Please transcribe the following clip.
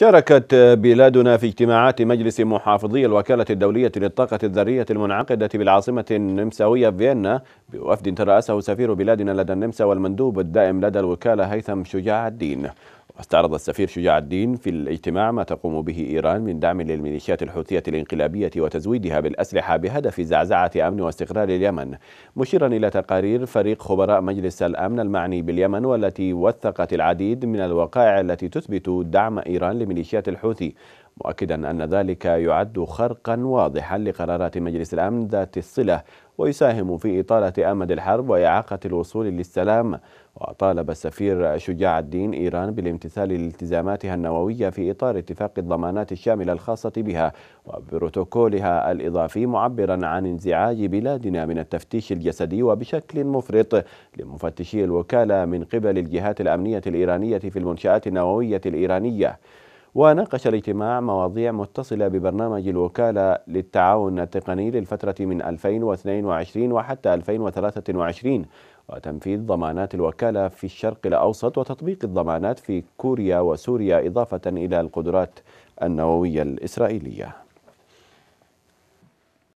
شاركت بلادنا في اجتماعات مجلس محافظي الوكالة الدولية للطاقة الذرية المنعقدة بالعاصمة النمساوية فيينا بوفد ترأسه سفير بلادنا لدى النمسا والمندوب الدائم لدى الوكالة هيثم شجاع الدين واستعرض السفير شجاع الدين في الاجتماع ما تقوم به إيران من دعم للميليشيات الحوثية الإنقلابية وتزويدها بالأسلحة بهدف زعزعة أمن واستقرار اليمن مشيرا إلى تقارير فريق خبراء مجلس الأمن المعني باليمن والتي وثقت العديد من الوقائع التي تثبت دعم إيران لميليشيات الحوثي مؤكدا أن ذلك يعد خرقا واضحا لقرارات مجلس الأمن ذات الصلة ويساهم في إطالة أمد الحرب وإعاقة الوصول للسلام وطالب السفير شجاع الدين إيران بالامتثال لالتزاماتها النووية في إطار اتفاق الضمانات الشاملة الخاصة بها وبروتوكولها الإضافي معبرا عن انزعاج بلادنا من التفتيش الجسدي وبشكل مفرط لمفتشي الوكالة من قبل الجهات الأمنية الإيرانية في المنشآت النووية الإيرانية وناقش الاجتماع مواضيع متصلة ببرنامج الوكالة للتعاون التقني للفترة من 2022 وحتى 2023 وتنفيذ ضمانات الوكالة في الشرق الأوسط وتطبيق الضمانات في كوريا وسوريا إضافة إلى القدرات النووية الإسرائيلية